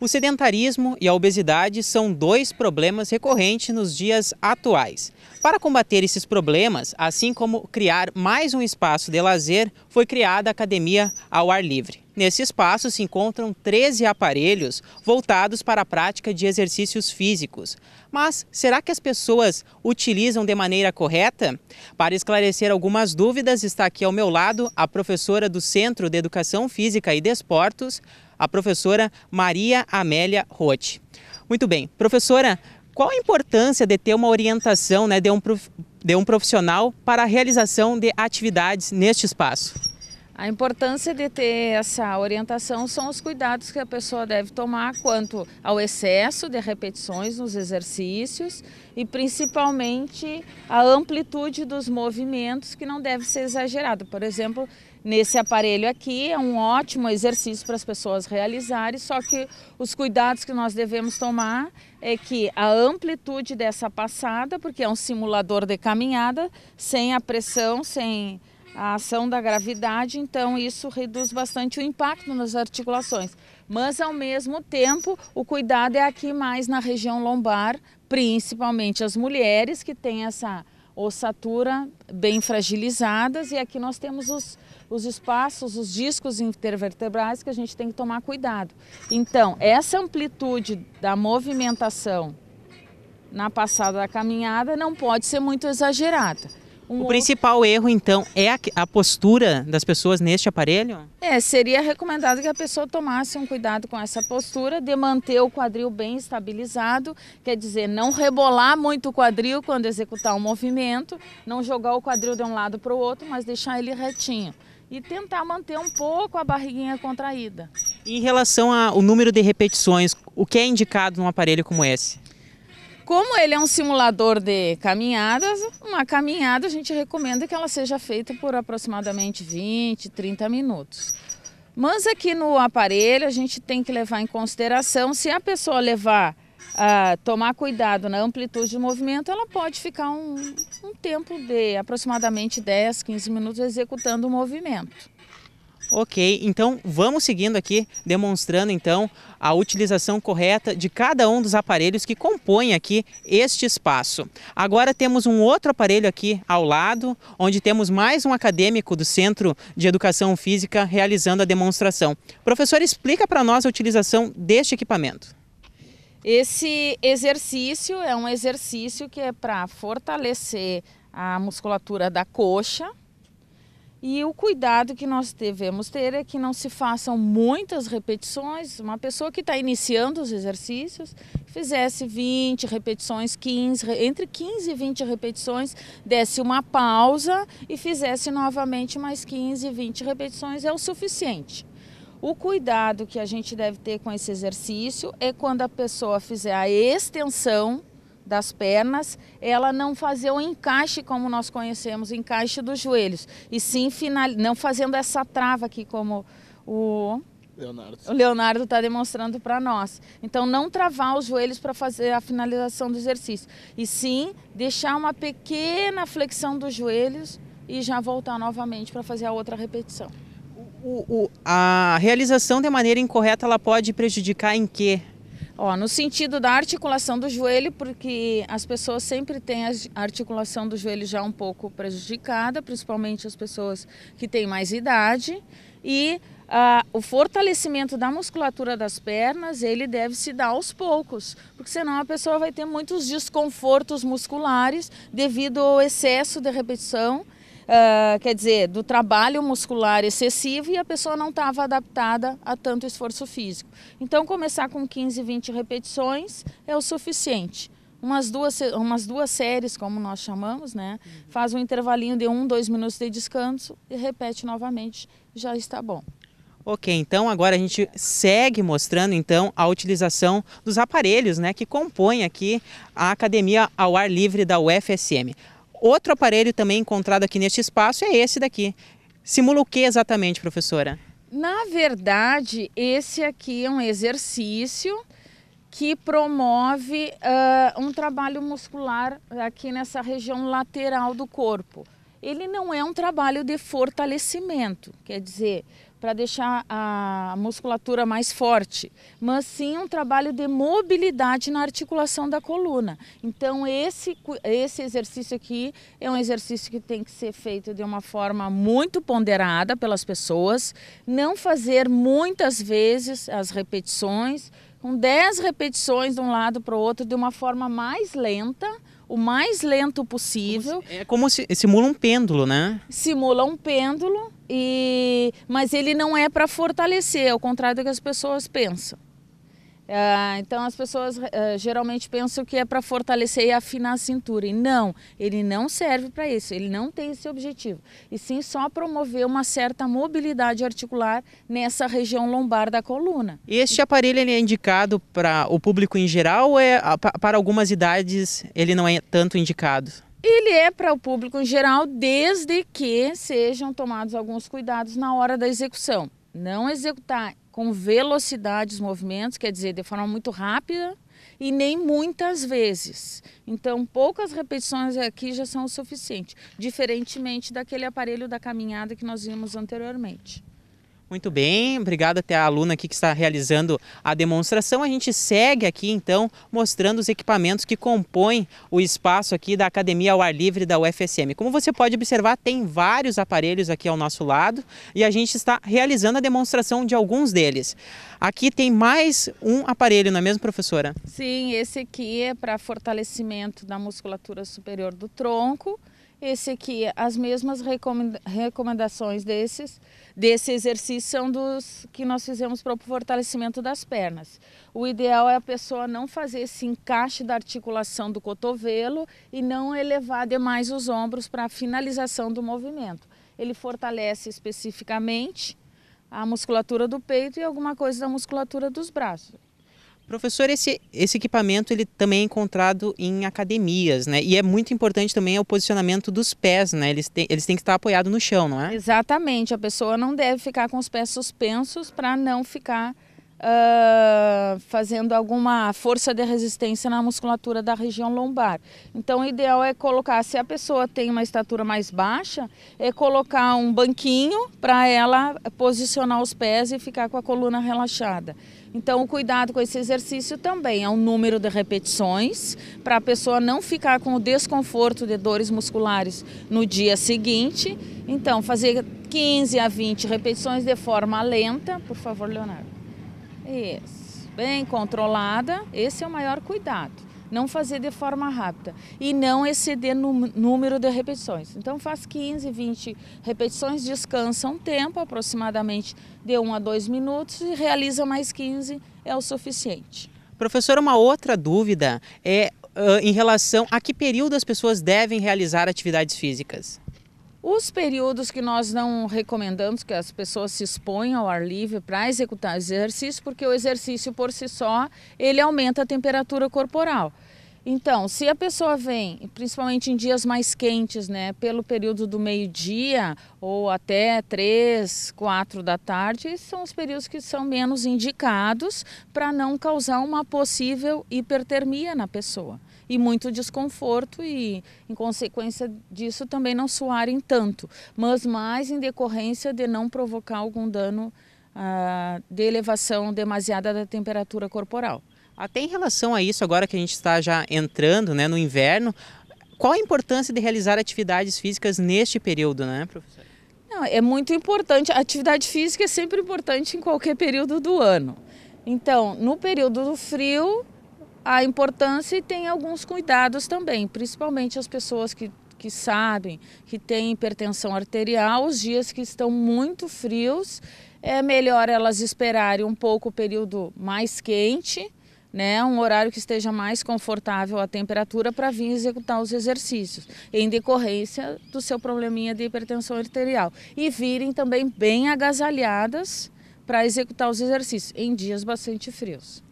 O sedentarismo e a obesidade são dois problemas recorrentes nos dias atuais. Para combater esses problemas, assim como criar mais um espaço de lazer, foi criada a academia ao ar livre. Nesse espaço se encontram 13 aparelhos voltados para a prática de exercícios físicos. Mas será que as pessoas utilizam de maneira correta? Para esclarecer algumas dúvidas, está aqui ao meu lado a professora do Centro de Educação Física e Desportos, a professora Maria Amélia Roth. Muito bem, professora, qual a importância de ter uma orientação né, de, um de um profissional para a realização de atividades neste espaço? A importância de ter essa orientação são os cuidados que a pessoa deve tomar quanto ao excesso de repetições nos exercícios e principalmente a amplitude dos movimentos que não deve ser exagerado. Por exemplo, nesse aparelho aqui é um ótimo exercício para as pessoas realizarem, só que os cuidados que nós devemos tomar é que a amplitude dessa passada, porque é um simulador de caminhada, sem a pressão, sem a ação da gravidade, então isso reduz bastante o impacto nas articulações. Mas, ao mesmo tempo, o cuidado é aqui mais na região lombar, principalmente as mulheres que têm essa ossatura bem fragilizadas e aqui nós temos os, os espaços, os discos intervertebrais que a gente tem que tomar cuidado. Então, essa amplitude da movimentação na passada da caminhada não pode ser muito exagerada. Um o principal outro... erro, então, é a, a, postura das pessoas neste aparelho? É, seria recomendado que a pessoa tomasse um cuidado com essa postura, de manter o quadril bem estabilizado, quer dizer, não rebolar muito o quadril quando executar um movimento, não jogar o quadril de um lado para o outro, mas deixar ele retinho. E tentar manter um pouco a barriguinha contraída. Em relação ao número de repetições, o que é indicado num aparelho como esse? Como ele é um simulador de caminhadas, uma caminhada a gente recomenda que ela seja feita por aproximadamente 20, 30 minutos. Mas aqui no aparelho a gente tem que levar em consideração se a pessoa levar a ah, tomar cuidado na amplitude de movimento, ela pode ficar um, um tempo de aproximadamente 10, 15 minutos executando o movimento. Ok, então vamos seguindo aqui, demonstrando então a utilização correta de cada um dos aparelhos que compõem aqui este espaço. Agora temos um outro aparelho aqui ao lado, onde temos mais um acadêmico do Centro de Educação Física realizando a demonstração. Professor, explica para nós a utilização deste equipamento. Esse exercício é um exercício que é para fortalecer a musculatura da coxa, e o cuidado que nós devemos ter é que não se façam muitas repetições. Uma pessoa que está iniciando os exercícios fizesse 20 repetições, 15, entre 15 e 20 repetições, desse uma pausa e fizesse novamente mais 15, 20 repetições é o suficiente. O cuidado que a gente deve ter com esse exercício é quando a pessoa fizer a extensão das pernas, ela não fazer o encaixe como nós conhecemos, encaixe dos joelhos, e sim final, não fazendo essa trava aqui como o Leonardo. Leonardo está demonstrando para nós. Então, não travar os joelhos para fazer a finalização do exercício. E sim, deixar uma pequena flexão dos joelhos e já voltar novamente para fazer a outra repetição. O, o, a realização de maneira incorreta, ela pode prejudicar em quê? Ó, no sentido da articulação do joelho, porque as pessoas sempre têm a articulação do joelho já um pouco prejudicada, principalmente as pessoas que têm mais idade. E ah, o fortalecimento da musculatura das pernas, ele deve se dar aos poucos, porque senão a pessoa vai ter muitos desconfortos musculares devido ao excesso de repetição uh, quer dizer, do trabalho muscular excessivo e a pessoa não estava adaptada a tanto esforço físico. Então, começar com 15, 20 repetições é o suficiente umas duas, umas duas séries, como nós chamamos, né? Uhum. Faz um intervalinho de um, dois minutos de descanso e repete novamente, já está bom. Ok, então agora a gente segue mostrando então a utilização dos aparelhos, né, que compõem aqui a academia ao ar livre da UFSM. Outro aparelho também encontrado aqui neste espaço é esse daqui. Simula o que exatamente, professora? Na verdade, esse aqui é um exercício que promove uh, um trabalho muscular aqui nessa região lateral do corpo ele não é um trabalho de fortalecimento, quer dizer, para deixar a musculatura mais forte, mas sim um trabalho de mobilidade na articulação da coluna. Então esse, esse exercício aqui é um exercício que tem que ser feito de uma forma muito ponderada pelas pessoas, não fazer muitas vezes as repetições, com 10 repetições de um lado para o outro de uma forma mais lenta, o mais lento possível. Como se, é como se simula um pêndulo, né? Simula um pêndulo e mas ele não é para fortalecer, ao contrário do que as pessoas pensam. Ah, então as pessoas uh, geralmente pensam que é para fortalecer e afinar a cintura. E não, ele não serve para isso, ele não tem esse objetivo. E sim só promover uma certa mobilidade articular nessa região lombar da coluna. Este aparelho ele é indicado para o público em geral ou é, ah, para algumas idades ele não é tanto indicado? Ele é para o público em geral, desde que sejam tomados alguns cuidados na hora da execução. Não executar com velocidade os movimentos, quer dizer, de forma muito rápida e nem muitas vezes. Então, poucas repetições aqui já são o suficiente, diferentemente daquele aparelho da caminhada que nós vimos anteriormente. Muito bem, obrigado até a aluna aqui que está realizando a demonstração. A gente segue aqui então mostrando os equipamentos que compõem o espaço aqui da Academia ao Ar Livre da UFSM. Como você pode observar, tem vários aparelhos aqui ao nosso lado e a gente está realizando a demonstração de alguns deles. Aqui tem mais um aparelho, não é mesmo, professora? Sim, esse aqui é para fortalecimento da musculatura superior do tronco esse aqui, as mesmas recomendações desses, desse exercício são dos que nós fizemos para o fortalecimento das pernas. O ideal é a pessoa não fazer esse encaixe da articulação do cotovelo e não elevar demais os ombros para a finalização do movimento. Ele fortalece especificamente a musculatura do peito e alguma coisa da musculatura dos braços. Professor, esse, esse equipamento ele também é encontrado em academias, né? E é muito importante também é o posicionamento dos pés, né? Eles, te, eles têm que estar apoiados no chão, não é? Exatamente. A pessoa não deve ficar com os pés suspensos para não ficar uh, fazendo alguma força de resistência na musculatura da região lombar. Então, o ideal é colocar, se a pessoa tem uma estatura mais baixa, é colocar um banquinho para ela posicionar os pés e ficar com a coluna relaxada. Então, o cuidado com esse exercício também é um número de repetições para a pessoa não ficar com o desconforto de dores musculares no dia seguinte. Então, fazer 15 a 20 repetições de forma lenta, por favor, Leonardo. Isso. Bem controlada, esse é o maior cuidado não fazer de forma rápida e não exceder no número de repetições. Então faz 15, 20 repetições, descansa um tempo, aproximadamente de 1 a 2 minutos e realiza mais 15, é o suficiente. Professora, uma outra dúvida é uh, em relação a que período as pessoas devem realizar atividades físicas? Os períodos que nós não recomendamos que as pessoas se exponham ao ar livre para executar exercício, porque o exercício por si só, ele aumenta a temperatura corporal. Então, se a pessoa vem, principalmente em dias mais quentes, né, pelo período do meio-dia ou até 3, 4 da tarde, são os períodos que são menos indicados para não causar uma possível hipertermia na pessoa e muito desconforto e, em consequência disso, também não suarem tanto, mas mais em decorrência de não provocar algum dano ah, de elevação demasiada da temperatura corporal. Até em relação a isso, agora que a gente está já entrando né, no inverno, qual a importância de realizar atividades físicas neste período, né, professor? Não, é muito importante. A atividade física é sempre importante em qualquer período do ano. Então, no período do frio, a importância e tem alguns cuidados também, principalmente as pessoas que, que sabem que têm hipertensão arterial, os dias que estão muito frios, é melhor elas esperarem um pouco o período mais quente, né, um horário que esteja mais confortável a temperatura para vir executar os exercícios, em decorrência do seu probleminha de hipertensão arterial. E virem também bem agasalhadas para executar os exercícios em dias bastante frios.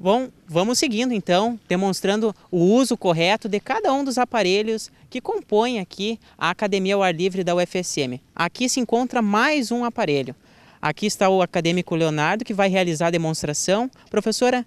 Bom, vamos seguindo então, demonstrando o uso correto de cada um dos aparelhos que compõem aqui a Academia ao Ar Livre da UFSM. Aqui se encontra mais um aparelho. Aqui está o acadêmico Leonardo que vai realizar a demonstração. Professora,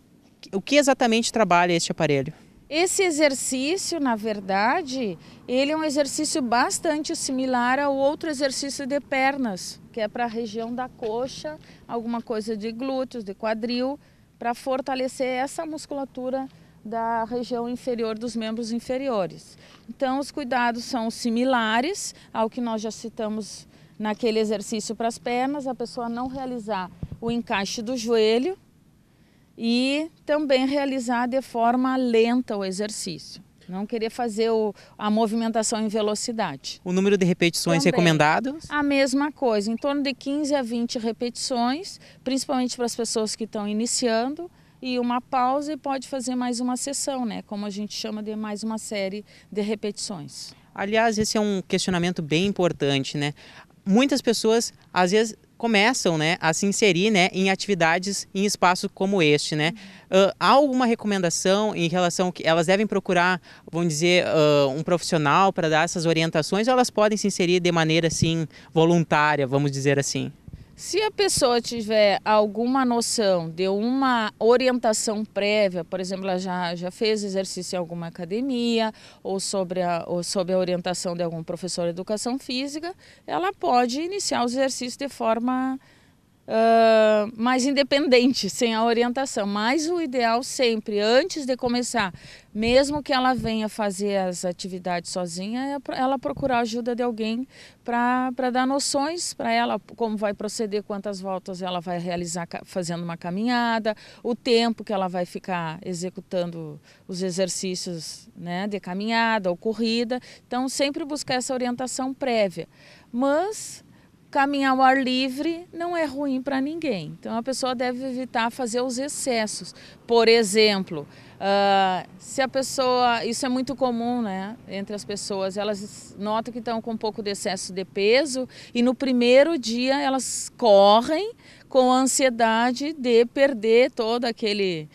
o que exatamente trabalha este aparelho? Esse exercício, na verdade, ele é um exercício bastante similar ao outro exercício de pernas, que é para a região da coxa, alguma coisa de glúteos, de quadril, para fortalecer essa musculatura da região inferior dos membros inferiores. Então, os cuidados são similares ao que nós já citamos naquele exercício para as pernas, a pessoa não realizar o encaixe do joelho e também realizar de forma lenta o exercício não querer fazer o, a movimentação em velocidade. O número de repetições recomendados? recomendado? A mesma coisa, em torno de 15 a 20 repetições, principalmente para as pessoas que estão iniciando, e uma pausa e pode fazer mais uma sessão, né? Como a gente chama de mais uma série de repetições. Aliás, esse é um questionamento bem importante, né? Muitas pessoas, às vezes, começam né, a se inserir né, em atividades em espaço como este. Né? Uh, há alguma recomendação em relação que elas devem procurar, vamos dizer, uh, um profissional para dar essas orientações ou elas podem se inserir de maneira assim voluntária, vamos dizer assim? Se a pessoa tiver alguma noção, deu uma orientação prévia, por exemplo, ela já, já fez exercício em alguma academia ou sobre, a, ou sobre a orientação de algum professor de educação física, ela pode iniciar os exercícios de forma uh, mais independente, sem a orientação. Mas o ideal sempre, antes de começar, mesmo que ela venha fazer as atividades sozinha, é ela procurar ajuda de alguém para dar noções para ela, como vai proceder, quantas voltas ela vai realizar fazendo uma caminhada, o tempo que ela vai ficar executando os exercícios né, de caminhada ou corrida. Então, sempre buscar essa orientação prévia. Mas caminhar ao ar livre não é ruim para ninguém. Então a pessoa deve evitar fazer os excessos. Por exemplo, uh, se a pessoa, isso é muito comum, né, entre as pessoas, elas notam que estão com um pouco de excesso de peso e no primeiro dia elas correm com a ansiedade de perder todo aquele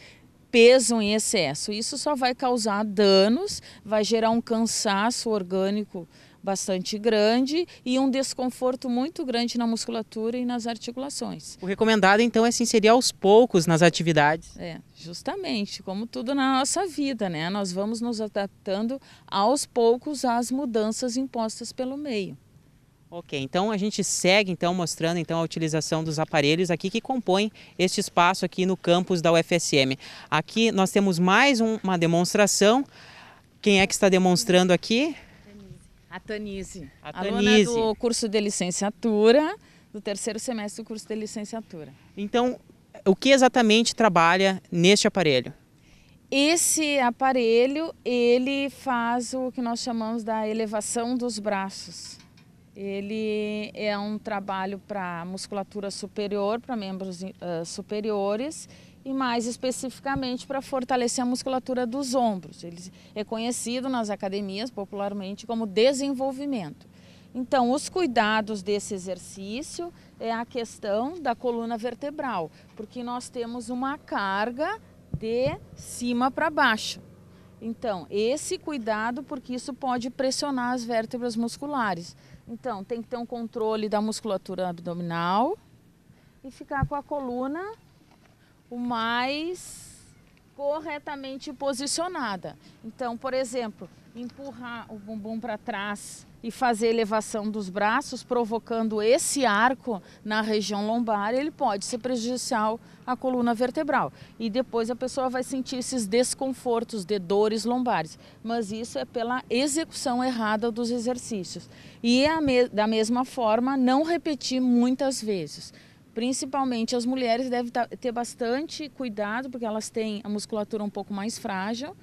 peso em excesso. Isso só vai causar danos, vai gerar um cansaço orgânico bastante grande e um desconforto muito grande na musculatura e nas articulações. O recomendado então é se inserir aos poucos nas atividades. É, justamente, como tudo na nossa vida, né? Nós vamos nos adaptando aos poucos às mudanças impostas pelo meio. Ok, então a gente segue então mostrando então a utilização dos aparelhos aqui que compõem este espaço aqui no campus da UFSM. Aqui nós temos mais um, uma demonstração. Quem é que está demonstrando aqui? A Tanise. A Tanise. Aluna do curso de licenciatura, do terceiro semestre do curso de licenciatura. Então, o que exatamente trabalha neste aparelho? Esse aparelho, ele faz o que nós chamamos da elevação dos braços. Ele é um trabalho para musculatura superior, para membros uh, superiores e mais especificamente para fortalecer a musculatura dos ombros. Ele é conhecido nas academias popularmente como desenvolvimento. Então, os cuidados desse exercício é a questão da coluna vertebral, porque nós temos uma carga de cima para baixo. Então, esse cuidado, porque isso pode pressionar as vértebras musculares. Então, tem que ter um controle da musculatura abdominal e ficar com a coluna o mais corretamente posicionada. Então, por exemplo, empurrar o bumbum para trás e fazer elevação dos braços, provocando esse arco na região lombar, ele pode ser prejudicial à coluna vertebral. E depois a pessoa vai sentir esses desconfortos de dores lombares. Mas isso é pela execução errada dos exercícios. E é me da mesma forma, não repetir muitas vezes. Principalmente as mulheres devem tá, ter bastante cuidado, porque elas têm a musculatura um pouco mais frágil.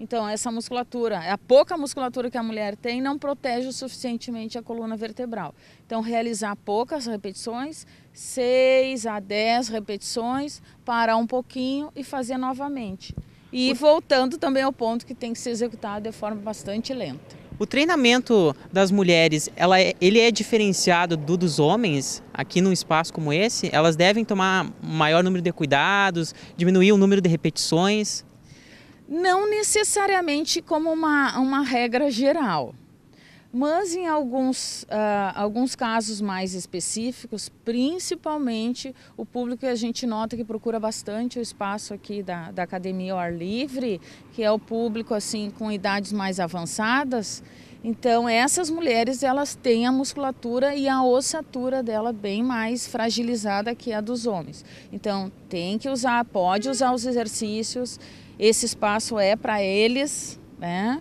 Então, essa musculatura, a pouca musculatura que a mulher tem, não protege o suficientemente a coluna vertebral. Então, realizar poucas repetições, 6 a 10 repetições, parar um pouquinho e fazer novamente. E voltando também ao ponto que tem que ser executado de forma bastante lenta. O treinamento das mulheres, ela, é, ele é diferenciado do dos homens? Aqui num espaço como esse, elas devem tomar maior número de cuidados, diminuir o número de repetições? Não necessariamente como uma, uma regra geral. Mas em alguns, uh, alguns casos mais específicos, principalmente o público que a gente nota que procura bastante o espaço aqui da, da Academia ao Ar Livre, que é o público assim com idades mais avançadas, então, essas mulheres, elas têm a musculatura e a ossatura dela bem mais fragilizada que a dos homens. Então, tem que usar, pode usar os exercícios, esse espaço é para eles, né?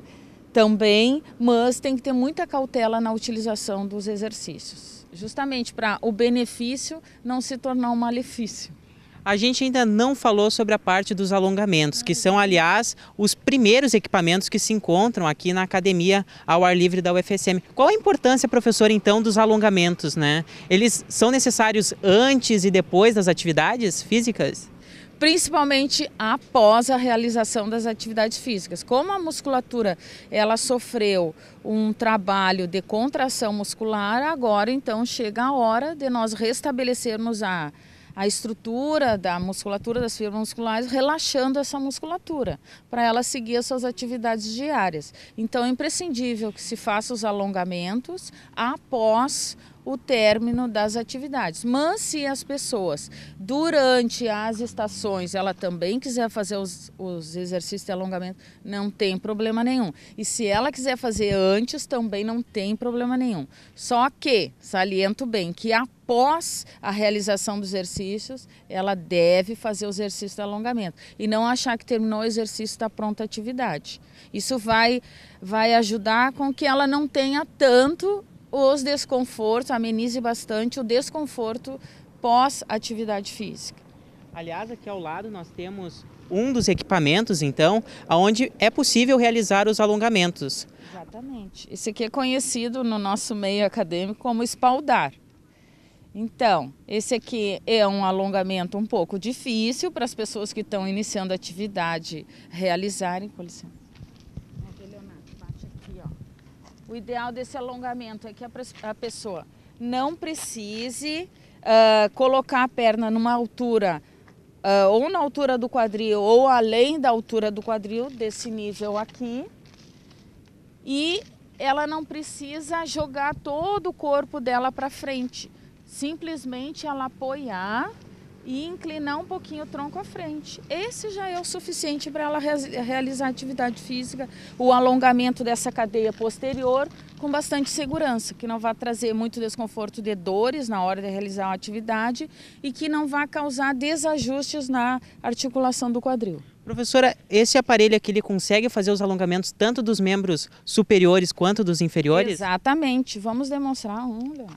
também, mas tem que ter muita cautela na utilização dos exercícios, justamente para o benefício não se tornar um malefício. A gente ainda não falou sobre a parte dos alongamentos, que são, aliás, os primeiros equipamentos que se encontram aqui na academia ao ar livre da UFSM. Qual a importância, professor, então, dos alongamentos, né? Eles são necessários antes e depois das atividades físicas? principalmente após a realização das atividades físicas. Como a musculatura ela sofreu um trabalho de contração muscular, agora então chega a hora de nós restabelecermos a a estrutura da musculatura das fibras musculares, relaxando essa musculatura, para ela seguir as suas atividades diárias. Então é imprescindível que se faça os alongamentos após o término das atividades. Mas se as pessoas, durante as estações, ela também quiser fazer os, os, exercícios de alongamento, não tem problema nenhum. E se ela quiser fazer antes, também não tem problema nenhum. Só que, saliento bem, que a após a realização dos exercícios, ela deve fazer o exercício de alongamento e não achar que terminou o exercício está pronta a atividade. Isso vai, vai ajudar com que ela não tenha tanto os desconfortos, amenize bastante o desconforto pós atividade física. Aliás, aqui ao lado nós temos um dos equipamentos, então, onde é possível realizar os alongamentos. Exatamente. Esse aqui é conhecido no nosso meio acadêmico como espaldar. Então, esse aqui é um alongamento um pouco difícil para as pessoas que estão iniciando a atividade realizarem. Com licença. O ideal desse alongamento é que a pessoa não precise uh, colocar a perna numa altura uh, ou na altura do quadril ou além da altura do quadril, desse nível aqui. E ela não precisa jogar todo o corpo dela para frente Simplesmente ela apoiar e inclinar um pouquinho o tronco à frente. Esse já é o suficiente para ela realizar atividade física, o alongamento dessa cadeia posterior com bastante segurança, que não vai trazer muito desconforto de dores na hora de realizar a atividade e que não vai causar desajustes na articulação do quadril. Professora, esse aparelho aqui ele consegue fazer os alongamentos tanto dos membros superiores quanto dos inferiores? Exatamente. Vamos demonstrar um, Leonardo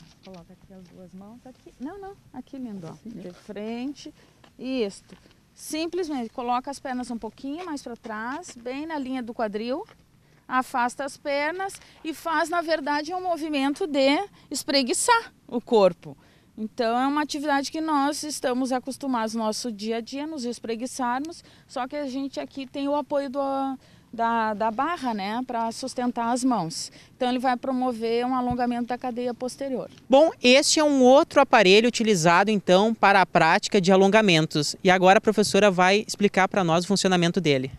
as duas mãos, tá aqui. Não, não, aqui lindo, ó. De frente. isto. Simplesmente coloca as pernas um pouquinho mais para trás, bem na linha do quadril. Afasta as pernas e faz, na verdade, um movimento de espreguiçar o corpo. Então é uma atividade que nós estamos acostumados no nosso dia a dia, nos espreguiçarmos, só que a gente aqui tem o apoio do, da, da barra, né, para sustentar as mãos. Então ele vai promover um alongamento da cadeia posterior. Bom, este é um outro aparelho utilizado então para a prática de alongamentos. E agora a professora vai explicar para nós o funcionamento dele.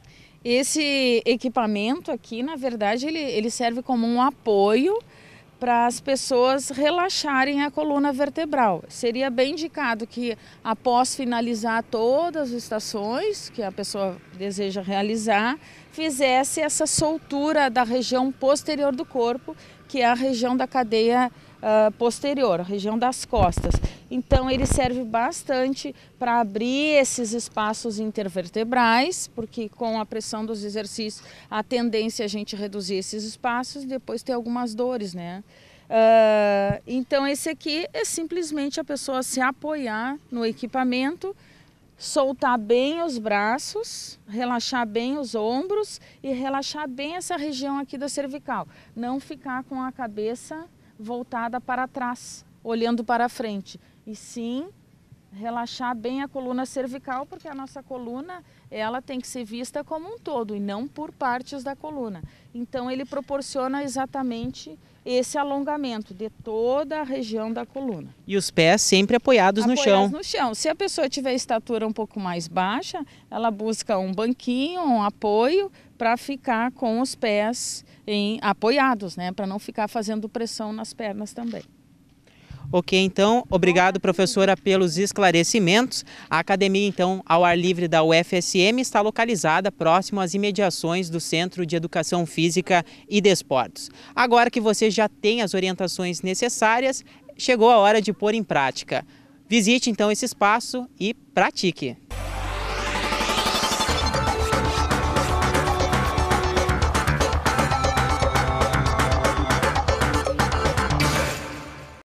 Esse equipamento aqui, na verdade, ele, ele serve como um apoio para as pessoas relaxarem a coluna vertebral. Seria bem indicado que após finalizar todas as estações que a pessoa deseja realizar, fizesse essa soltura da região posterior do corpo, que é a região da cadeia uh, posterior, a região das costas. Então ele serve bastante para abrir esses espaços intervertebrais, porque com a pressão dos exercícios a tendência é a gente reduzir esses espaços e depois ter algumas dores, né? Uh, então esse aqui é simplesmente a pessoa se apoiar no equipamento soltar bem os braços, relaxar bem os ombros e relaxar bem essa região aqui da cervical. Não ficar com a cabeça voltada para trás, olhando para frente. E sim, relaxar bem a coluna cervical, porque a nossa coluna, ela tem que ser vista como um todo e não por partes da coluna. Então ele proporciona exatamente esse alongamento de toda a região da coluna. E os pés sempre apoiados, apoiados no chão. Apoiados no chão. Se a pessoa tiver estatura um pouco mais baixa, ela busca um banquinho, um apoio para ficar com os pés em, apoiados, né, para não ficar fazendo pressão nas pernas também. Ok, então, obrigado, professora, pelos esclarecimentos. A academia, então, ao ar livre da UFSM está localizada próximo às imediações do Centro de Educação Física e Desportos. Agora que você já tem as orientações necessárias, chegou a hora de pôr em prática. Visite, então, esse espaço e pratique.